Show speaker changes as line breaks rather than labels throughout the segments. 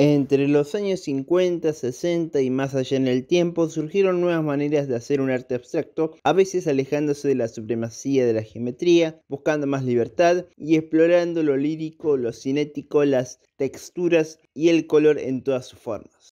Entre los años 50, 60 y más allá en el tiempo surgieron nuevas maneras de hacer un arte abstracto, a veces alejándose de la supremacía de la geometría, buscando más libertad y explorando lo lírico, lo cinético, las texturas y el color en todas sus formas.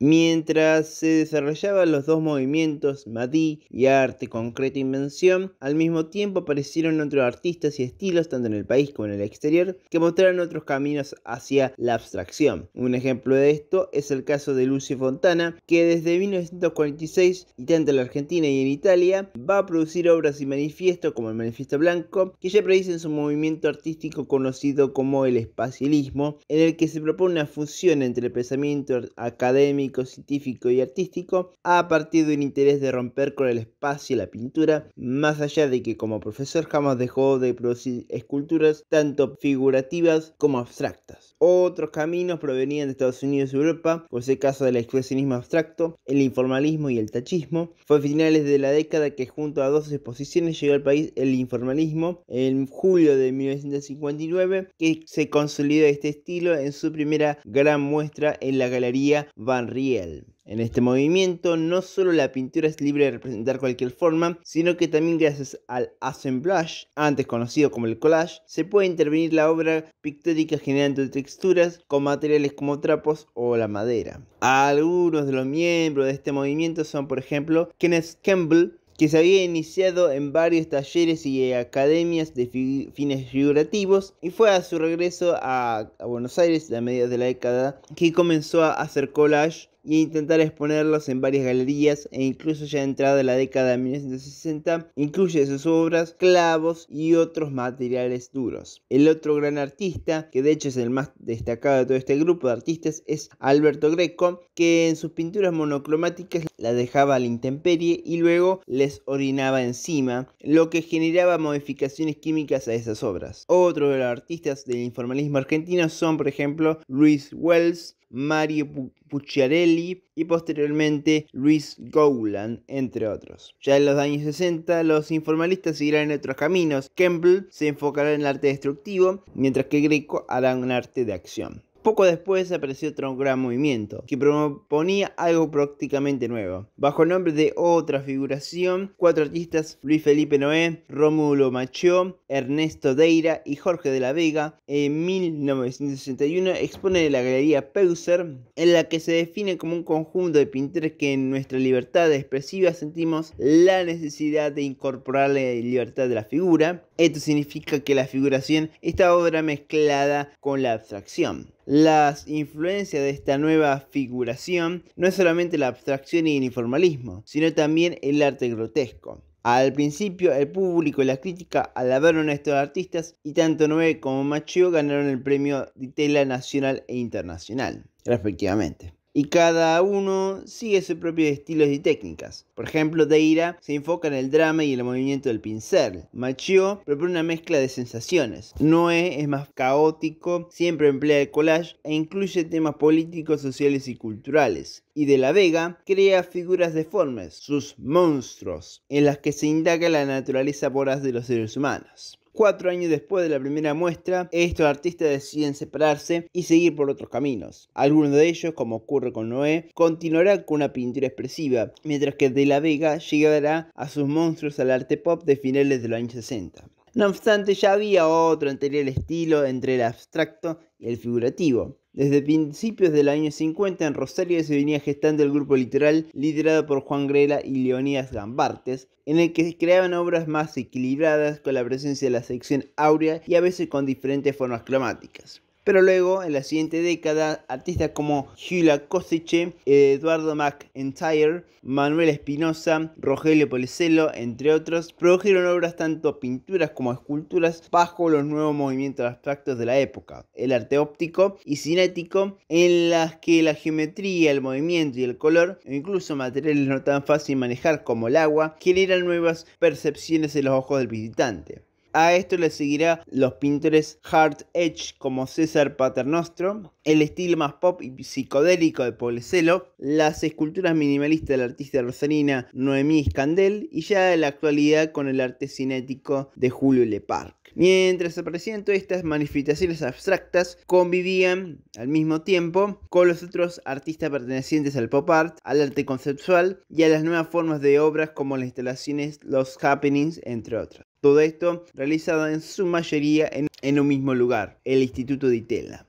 Mientras se desarrollaban los dos movimientos, Madí y Arte, Concreto Invención, al mismo tiempo aparecieron otros artistas y estilos, tanto en el país como en el exterior, que mostraron otros caminos hacia la abstracción. Un ejemplo de esto es el caso de Lucio Fontana, que desde 1946, y tanto en la Argentina y en Italia, va a producir obras y manifiestos como el Manifiesto Blanco, que ya predicen su movimiento artístico conocido como el espacialismo, en el que se propone una fusión entre el pensamiento académico científico y artístico, ha partido un interés de romper con el espacio y la pintura, más allá de que como profesor jamás dejó de producir esculturas tanto figurativas como abstractas. Otros caminos provenían de Estados Unidos y Europa, por ese caso del expresionismo abstracto, el informalismo y el tachismo. Fue a finales de la década que junto a dos exposiciones llegó al país el informalismo, en julio de 1959, que se consolidó este estilo en su primera gran muestra en la Galería Van en este movimiento no solo la pintura es libre de representar cualquier forma, sino que también gracias al assemblage, antes conocido como el collage, se puede intervenir la obra pictórica generando texturas con materiales como trapos o la madera. Algunos de los miembros de este movimiento son por ejemplo Kenneth Campbell, que se había iniciado en varios talleres y academias de fines figurativos y fue a su regreso a, a Buenos Aires a mediados de la década que comenzó a hacer collage e intentar exponerlos en varias galerías e incluso ya entrada la década de 1960 incluye sus obras, clavos y otros materiales duros. El otro gran artista, que de hecho es el más destacado de todo este grupo de artistas, es Alberto Greco, que en sus pinturas monocromáticas la dejaba a la intemperie y luego les orinaba encima, lo que generaba modificaciones químicas a esas obras. Otro de los artistas del informalismo argentino son, por ejemplo, Luis Wells, Mario Pucciarelli y posteriormente Luis Gowland, entre otros. Ya en los años 60, los informalistas seguirán en otros caminos. Campbell se enfocará en el arte destructivo, mientras que Greco hará un arte de acción. Poco después apareció otro gran movimiento, que proponía algo prácticamente nuevo. Bajo el nombre de Otra Figuración, cuatro artistas, Luis Felipe Noé, Rómulo Macho, Ernesto Deira y Jorge de la Vega, en 1961 expone en la Galería Peuser, en la que se define como un conjunto de pintores que en nuestra libertad expresiva sentimos la necesidad de incorporar la libertad de la figura. Esto significa que la figuración está ahora mezclada con la abstracción. Las influencias de esta nueva figuración no es solamente la abstracción y el informalismo, sino también el arte grotesco. Al principio, el público y la crítica alabaron a estos artistas y tanto Noé como Machio ganaron el premio de tela Nacional e Internacional, respectivamente y cada uno sigue sus propios estilos y técnicas. Por ejemplo, Deira se enfoca en el drama y el movimiento del pincel. Machio propone una mezcla de sensaciones. Noé es más caótico, siempre emplea el collage e incluye temas políticos, sociales y culturales. Y de la Vega crea figuras deformes, sus monstruos, en las que se indaga la naturaleza voraz de los seres humanos. Cuatro años después de la primera muestra, estos artistas deciden separarse y seguir por otros caminos. Algunos de ellos, como ocurre con Noé, continuará con una pintura expresiva, mientras que De la Vega llegará a sus monstruos al arte pop de finales de los años 60. No obstante, ya había otro anterior estilo entre el abstracto y el figurativo. Desde principios del año 50 en Rosario se venía gestando el grupo literal liderado por Juan Grela y Leonidas Gambartes, en el que se creaban obras más equilibradas con la presencia de la sección áurea y a veces con diferentes formas cromáticas. Pero luego, en la siguiente década, artistas como Gila Kosice, Eduardo McIntyre, Manuel Espinosa, Rogelio Policello, entre otros, produjeron obras tanto pinturas como esculturas bajo los nuevos movimientos abstractos de la época, el arte óptico y cinético, en las que la geometría, el movimiento y el color, e incluso materiales no tan fáciles de manejar como el agua, generan nuevas percepciones en los ojos del visitante. A esto le seguirá los pintores hard edge como César Paternostro, el estilo más pop y psicodélico de Poblecelo, las esculturas minimalistas del artista rosarina Noemí Scandel y ya de la actualidad con el arte cinético de Julio Leparque. Mientras aparecían todas estas manifestaciones abstractas, convivían al mismo tiempo con los otros artistas pertenecientes al pop art, al arte conceptual y a las nuevas formas de obras como las instalaciones, los happenings, entre otras. Todo esto realizado en su mayoría en, un mismo lugar, el Instituto de Itela.